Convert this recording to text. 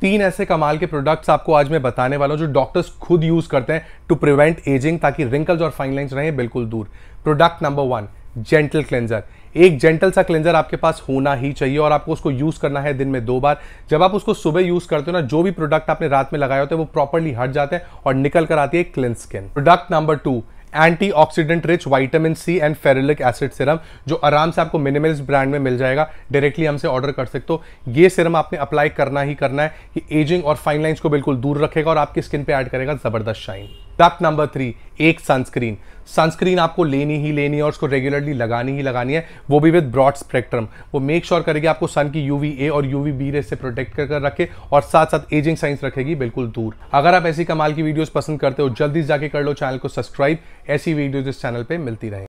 तीन ऐसे कमाल के प्रोडक्ट्स आपको आज मैं बताने वाला हूँ जो डॉक्टर्स खुद यूज़ करते हैं टू प्रिवेंट एजिंग ताकि रिंकल्स और फाइन लाइन रहें बिल्कुल दूर product number one gentle cleanser एक जेंटल सा क्लेंजर आपके पास होना ही चाहिए और आपको उसको यूज़ करना है दिन में दो बार जब आप उसको सुबह यूज़ करते हो ना जो भी प्रोडक्ट आपने रात में लगाए होते हैं वो प्रॉपरली हट जाते हैं और निकल कर आती है clean skin product number two antioxidant rich vitamin C and ferulic acid serum जो आराम से आपको मिनिमल्स ब्रांड में मिल जाएगा डायरेक्टली हमसे ऑर्डर कर सकते हो ये सिरम आपने अप्लाई करना ही करना है कि एजिंग और फाइन लाइन्स को बिल्कुल दूर रखेगा और आपकी स्किन पे ऐड करेगा ज़बरदस्त शाइन टिप नंबर थ्री एक सनस्क्रीन सनस्क्रीन आपको लेनी ही लेनी है और उसको रेगुलरली लगानी ही लगानी है वो भी विद ब्रॉड स्पेक्ट्रम वो मेक श्योर sure करेगी आपको सन की यूवी ए और यूवी बी रे से प्रोटेक्ट कर कर रखे और साथ साथ एजिंग साइंस रखेगी बिल्कुल दूर अगर आप ऐसी कमाल की वीडियोस पसंद करते हो जल्दी जाके कर लो चैनल को सब्सक्राइब ऐसी वीडियोज इस चैनल पर मिलती रहे